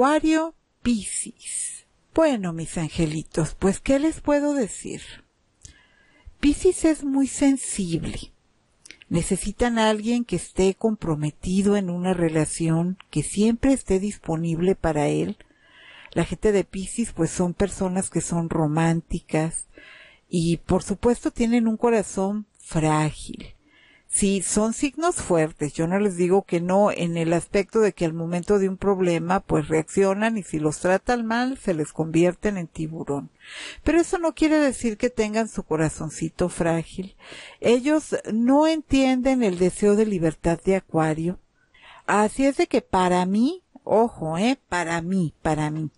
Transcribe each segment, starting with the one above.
Acuario, Piscis. Bueno, mis angelitos, pues ¿qué les puedo decir? Piscis es muy sensible. Necesitan a alguien que esté comprometido en una relación, que siempre esté disponible para él. La gente de Piscis pues son personas que son románticas y por supuesto tienen un corazón frágil. Sí, son signos fuertes. Yo no les digo que no en el aspecto de que al momento de un problema pues reaccionan y si los tratan mal se les convierten en tiburón. Pero eso no quiere decir que tengan su corazoncito frágil. Ellos no entienden el deseo de libertad de Acuario. Así es de que para mí, ojo, eh, para mí, para mí,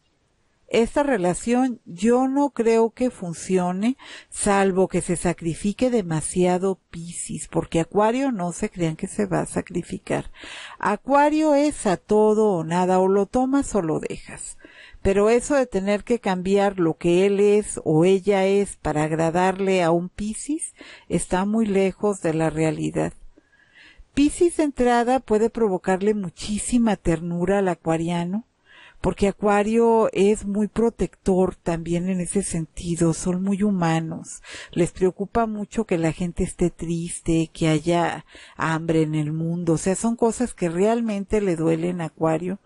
esta relación yo no creo que funcione, salvo que se sacrifique demasiado Piscis, porque Acuario no se crean que se va a sacrificar. Acuario es a todo o nada, o lo tomas o lo dejas. Pero eso de tener que cambiar lo que él es o ella es para agradarle a un Piscis está muy lejos de la realidad. Piscis de entrada puede provocarle muchísima ternura al acuariano, porque Acuario es muy protector también en ese sentido, son muy humanos, les preocupa mucho que la gente esté triste, que haya hambre en el mundo, o sea, son cosas que realmente le duelen a Acuario,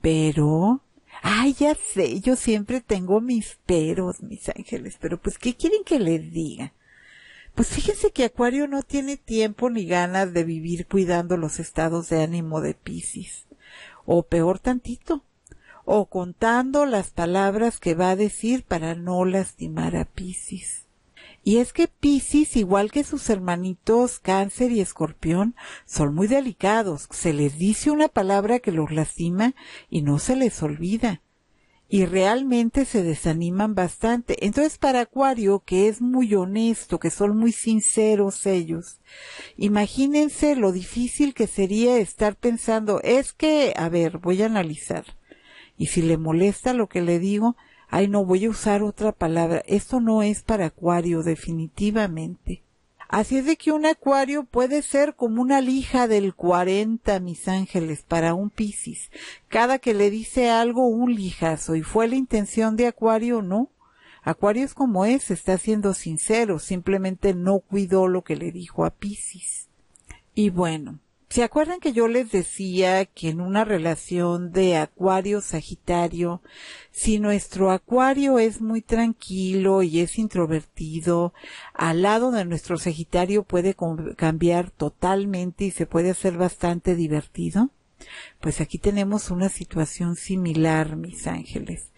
pero Ay, ya sé, yo siempre tengo mis peros, mis ángeles, pero pues, ¿qué quieren que les diga? Pues fíjense que Acuario no tiene tiempo ni ganas de vivir cuidando los estados de ánimo de Pisces. O peor tantito, o contando las palabras que va a decir para no lastimar a Piscis. Y es que Piscis, igual que sus hermanitos Cáncer y Escorpión, son muy delicados. Se les dice una palabra que los lastima y no se les olvida. Y realmente se desaniman bastante. Entonces para Acuario, que es muy honesto, que son muy sinceros ellos, imagínense lo difícil que sería estar pensando, es que, a ver, voy a analizar y si le molesta lo que le digo, ay no voy a usar otra palabra, esto no es para acuario definitivamente. Así es de que un acuario puede ser como una lija del 40, mis ángeles, para un piscis. Cada que le dice algo, un lijazo. ¿Y fue la intención de acuario? o No. Acuario es como es, está siendo sincero, simplemente no cuidó lo que le dijo a piscis. Y bueno, ¿Se acuerdan que yo les decía que en una relación de Acuario-Sagitario, si nuestro Acuario es muy tranquilo y es introvertido, al lado de nuestro Sagitario puede cambiar totalmente y se puede hacer bastante divertido? Pues aquí tenemos una situación similar, mis ángeles.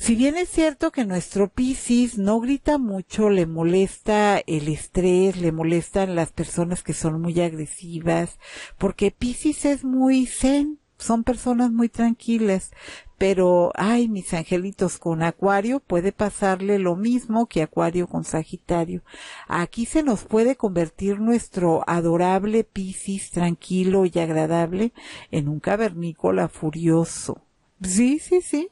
Si bien es cierto que nuestro Piscis no grita mucho, le molesta el estrés, le molestan las personas que son muy agresivas, porque Piscis es muy zen, son personas muy tranquilas, pero ay, mis angelitos, con Acuario puede pasarle lo mismo que Acuario con Sagitario. Aquí se nos puede convertir nuestro adorable Piscis tranquilo y agradable en un cavernícola furioso. Sí, sí, sí.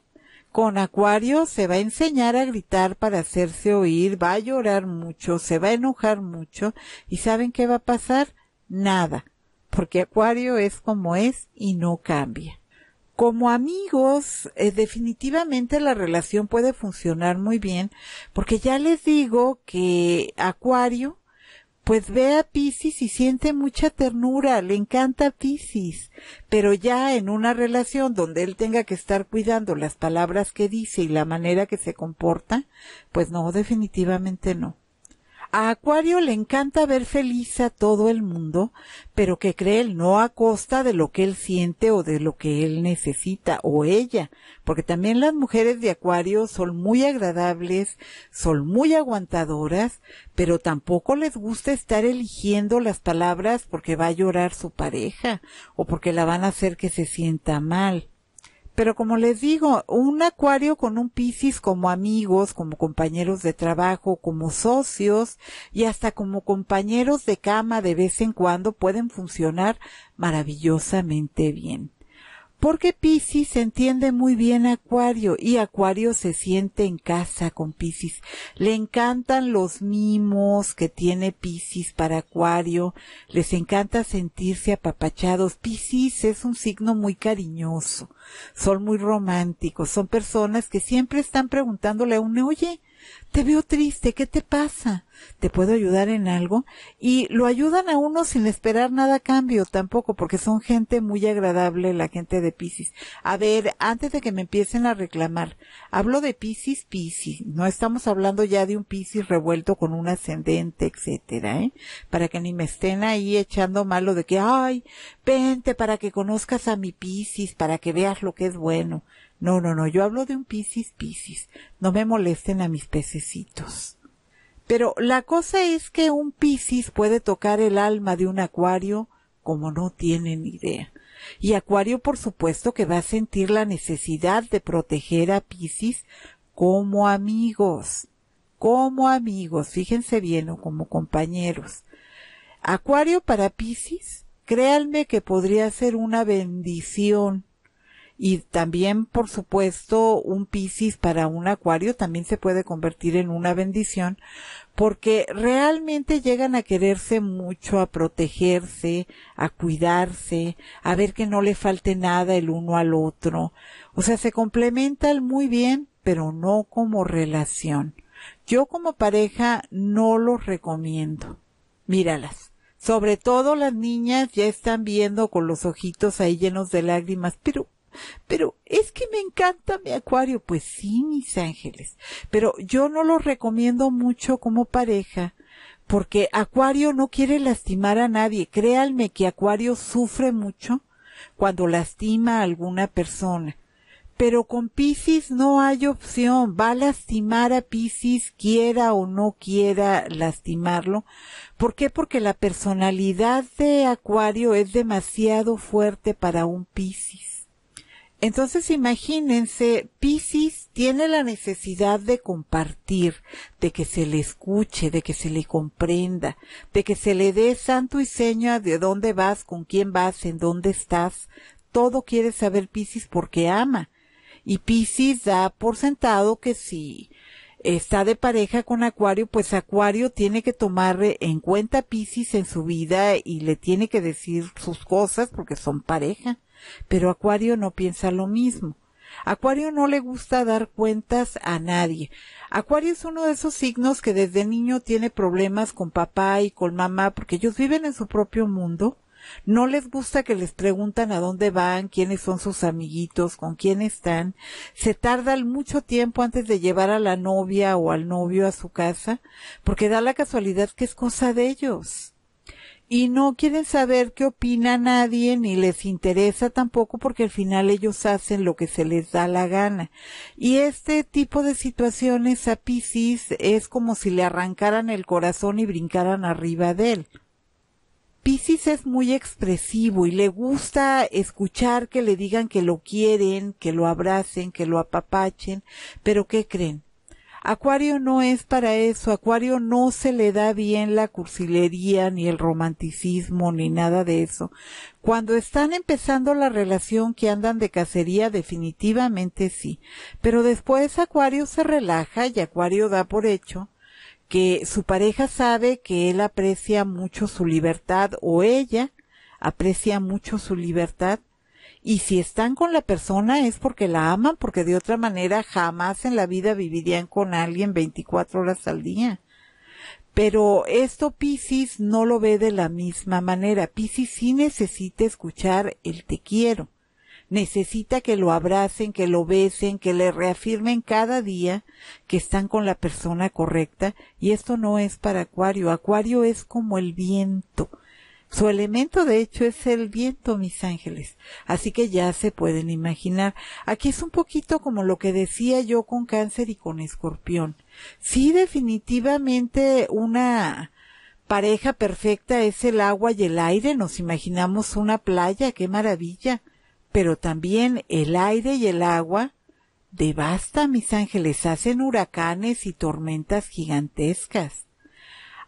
Con Acuario se va a enseñar a gritar para hacerse oír, va a llorar mucho, se va a enojar mucho y ¿saben qué va a pasar? Nada, porque Acuario es como es y no cambia. Como amigos, eh, definitivamente la relación puede funcionar muy bien, porque ya les digo que Acuario pues ve a Pisces y siente mucha ternura, le encanta Pisces, pero ya en una relación donde él tenga que estar cuidando las palabras que dice y la manera que se comporta, pues no, definitivamente no. A Acuario le encanta ver feliz a todo el mundo, pero que cree él no a costa de lo que él siente o de lo que él necesita o ella, porque también las mujeres de Acuario son muy agradables, son muy aguantadoras, pero tampoco les gusta estar eligiendo las palabras porque va a llorar su pareja o porque la van a hacer que se sienta mal. Pero como les digo, un acuario con un Piscis como amigos, como compañeros de trabajo, como socios y hasta como compañeros de cama de vez en cuando pueden funcionar maravillosamente bien. Porque Pisces entiende muy bien a Acuario y Acuario se siente en casa con Pisces. Le encantan los mimos que tiene Pisces para Acuario. Les encanta sentirse apapachados. Pisces es un signo muy cariñoso. Son muy románticos. Son personas que siempre están preguntándole a uno, oye, te veo triste, ¿qué te pasa? ¿Te puedo ayudar en algo? Y lo ayudan a uno sin esperar nada a cambio tampoco, porque son gente muy agradable la gente de pisis A ver, antes de que me empiecen a reclamar, hablo de pisis pisis No estamos hablando ya de un pisis revuelto con un ascendente, etcétera, ¿eh? Para que ni me estén ahí echando malo de que, ay, vente para que conozcas a mi pisis para que veas lo que es bueno. No, no, no, yo hablo de un piscis, piscis. No me molesten a mis pececitos. Pero la cosa es que un piscis puede tocar el alma de un acuario como no tienen idea. Y Acuario, por supuesto, que va a sentir la necesidad de proteger a Piscis como amigos, como amigos, fíjense bien, o como compañeros. Acuario para Piscis, créanme que podría ser una bendición y también, por supuesto, un Piscis para un Acuario también se puede convertir en una bendición porque realmente llegan a quererse mucho, a protegerse, a cuidarse, a ver que no le falte nada el uno al otro. O sea, se complementan muy bien, pero no como relación. Yo como pareja no los recomiendo. Míralas. Sobre todo las niñas ya están viendo con los ojitos ahí llenos de lágrimas, pero pero es que me encanta mi acuario. Pues sí, mis ángeles. Pero yo no lo recomiendo mucho como pareja porque Acuario no quiere lastimar a nadie. Créanme que Acuario sufre mucho cuando lastima a alguna persona. Pero con Pisces no hay opción. Va a lastimar a Pisces quiera o no quiera lastimarlo. ¿Por qué? Porque la personalidad de Acuario es demasiado fuerte para un Pisces. Entonces imagínense, Pisces tiene la necesidad de compartir, de que se le escuche, de que se le comprenda, de que se le dé santo y seña de dónde vas, con quién vas, en dónde estás. Todo quiere saber Pisces porque ama. Y Pisces da por sentado que si está de pareja con Acuario, pues Acuario tiene que tomar en cuenta Piscis Pisces en su vida y le tiene que decir sus cosas porque son pareja. Pero Acuario no piensa lo mismo. Acuario no le gusta dar cuentas a nadie. Acuario es uno de esos signos que desde niño tiene problemas con papá y con mamá porque ellos viven en su propio mundo. No les gusta que les preguntan a dónde van, quiénes son sus amiguitos, con quién están. Se tarda mucho tiempo antes de llevar a la novia o al novio a su casa, porque da la casualidad que es cosa de ellos y no quieren saber qué opina nadie ni les interesa tampoco porque al final ellos hacen lo que se les da la gana. Y este tipo de situaciones a Pisces es como si le arrancaran el corazón y brincaran arriba de él. Pisces es muy expresivo y le gusta escuchar que le digan que lo quieren, que lo abracen, que lo apapachen, pero ¿qué creen? Acuario no es para eso, Acuario no se le da bien la cursilería, ni el romanticismo, ni nada de eso. Cuando están empezando la relación que andan de cacería, definitivamente sí. Pero después Acuario se relaja y Acuario da por hecho que su pareja sabe que él aprecia mucho su libertad o ella aprecia mucho su libertad y si están con la persona es porque la aman, porque de otra manera jamás en la vida vivirían con alguien 24 horas al día. Pero esto Piscis no lo ve de la misma manera. Piscis sí necesita escuchar el te quiero. Necesita que lo abracen, que lo besen, que le reafirmen cada día que están con la persona correcta. Y esto no es para Acuario. Acuario es como el viento. Su elemento de hecho es el viento, mis ángeles. Así que ya se pueden imaginar. Aquí es un poquito como lo que decía yo con cáncer y con escorpión. Sí, definitivamente una pareja perfecta es el agua y el aire. Nos imaginamos una playa, qué maravilla. Pero también el aire y el agua devasta, mis ángeles, hacen huracanes y tormentas gigantescas.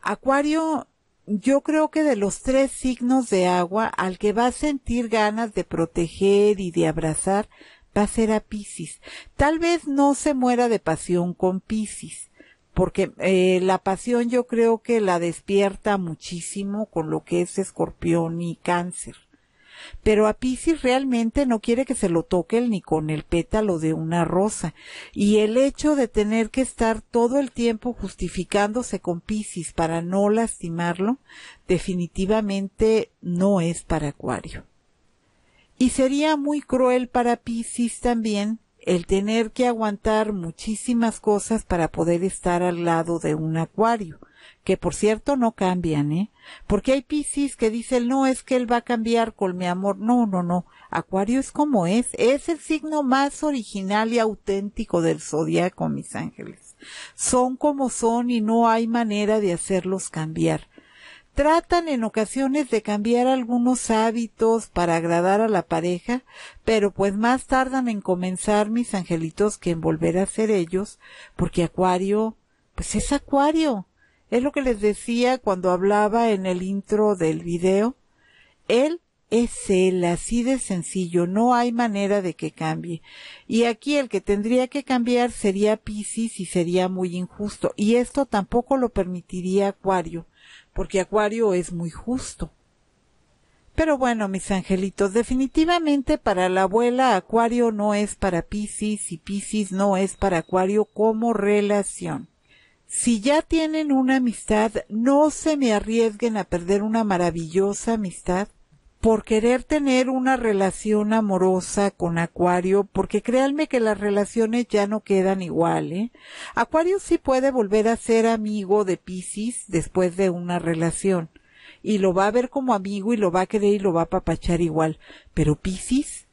Acuario yo creo que de los tres signos de agua, al que va a sentir ganas de proteger y de abrazar, va a ser a Pisces. Tal vez no se muera de pasión con Pisces, porque eh, la pasión yo creo que la despierta muchísimo con lo que es escorpión y cáncer. Pero a Pisces realmente no quiere que se lo toque ni con el pétalo de una rosa. Y el hecho de tener que estar todo el tiempo justificándose con Pisces para no lastimarlo, definitivamente no es para Acuario. Y sería muy cruel para Pisces también el tener que aguantar muchísimas cosas para poder estar al lado de un acuario que por cierto no cambian, ¿eh? Porque hay Piscis que dicen, no, es que él va a cambiar con mi amor. No, no, no. Acuario es como es. Es el signo más original y auténtico del zodiaco, mis ángeles. Son como son y no hay manera de hacerlos cambiar. Tratan en ocasiones de cambiar algunos hábitos para agradar a la pareja, pero pues más tardan en comenzar mis angelitos que en volver a ser ellos, porque Acuario, pues es Acuario es lo que les decía cuando hablaba en el intro del video. Él es él, así de sencillo, no hay manera de que cambie. Y aquí el que tendría que cambiar sería Piscis y sería muy injusto. Y esto tampoco lo permitiría Acuario, porque Acuario es muy justo. Pero bueno, mis angelitos, definitivamente para la abuela Acuario no es para Piscis y Piscis no es para Acuario como relación. Si ya tienen una amistad, no se me arriesguen a perder una maravillosa amistad por querer tener una relación amorosa con Acuario, porque créanme que las relaciones ya no quedan igual, ¿eh? Acuario sí puede volver a ser amigo de Piscis después de una relación, y lo va a ver como amigo y lo va a querer y lo va a papachar igual, pero Piscis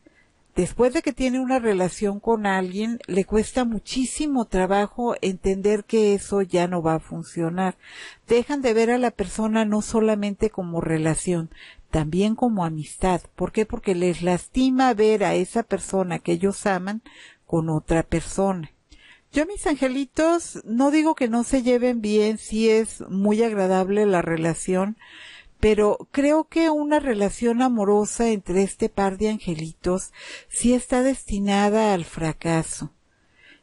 después de que tiene una relación con alguien, le cuesta muchísimo trabajo entender que eso ya no va a funcionar. Dejan de ver a la persona no solamente como relación, también como amistad. ¿Por qué? Porque les lastima ver a esa persona que ellos aman con otra persona. Yo mis angelitos no digo que no se lleven bien, si es muy agradable la relación, pero creo que una relación amorosa entre este par de angelitos sí está destinada al fracaso.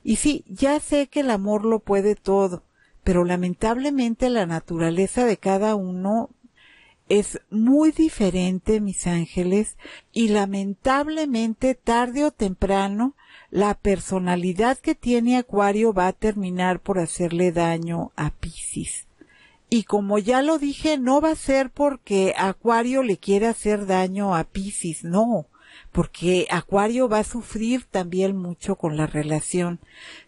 Y sí, ya sé que el amor lo puede todo, pero lamentablemente la naturaleza de cada uno es muy diferente, mis ángeles, y lamentablemente tarde o temprano la personalidad que tiene Acuario va a terminar por hacerle daño a Piscis. Y como ya lo dije, no va a ser porque Acuario le quiere hacer daño a Pisces, no, porque Acuario va a sufrir también mucho con la relación.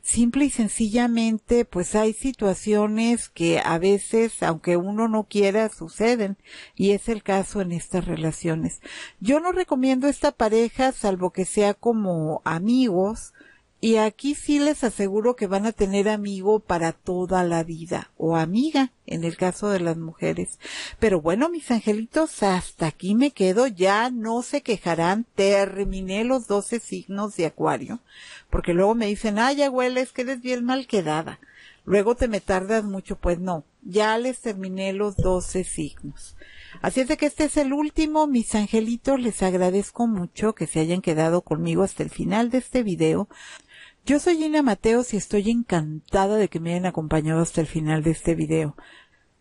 Simple y sencillamente, pues hay situaciones que a veces, aunque uno no quiera, suceden, y es el caso en estas relaciones. Yo no recomiendo esta pareja, salvo que sea como amigos, y aquí sí les aseguro que van a tener amigo para toda la vida o amiga en el caso de las mujeres. Pero bueno, mis angelitos, hasta aquí me quedo. Ya no se quejarán. Terminé los doce signos de acuario. Porque luego me dicen, ay, abuela, es que eres bien mal quedada. Luego te me tardas mucho. Pues no, ya les terminé los doce signos. Así es de que este es el último, mis angelitos, les agradezco mucho que se hayan quedado conmigo hasta el final de este video. Yo soy Ina Mateos y estoy encantada de que me hayan acompañado hasta el final de este video.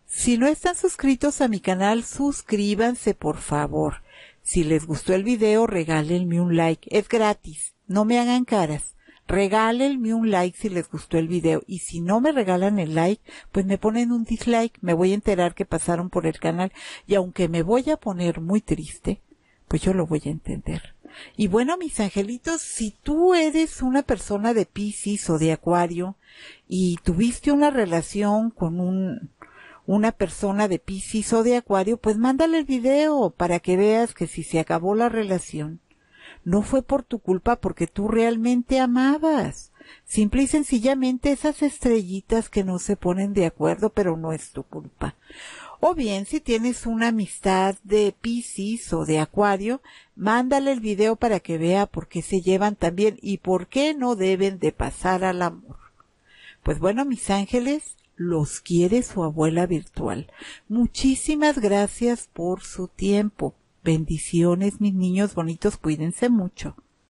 Si no están suscritos a mi canal, suscríbanse por favor. Si les gustó el video, regálenme un like. Es gratis. No me hagan caras. Regálenme un like si les gustó el video. Y si no me regalan el like, pues me ponen un dislike. Me voy a enterar que pasaron por el canal. Y aunque me voy a poner muy triste, pues yo lo voy a entender. Y bueno, mis angelitos, si tú eres una persona de Pisces o de Acuario y tuviste una relación con un, una persona de Pisces o de Acuario, pues mándale el video para que veas que si se acabó la relación, no fue por tu culpa porque tú realmente amabas. Simple y sencillamente esas estrellitas que no se ponen de acuerdo, pero no es tu culpa. O bien, si tienes una amistad de Pisces o de Acuario, mándale el video para que vea por qué se llevan tan bien y por qué no deben de pasar al amor. Pues bueno, mis ángeles, los quiere su abuela virtual. Muchísimas gracias por su tiempo. Bendiciones, mis niños bonitos, cuídense mucho.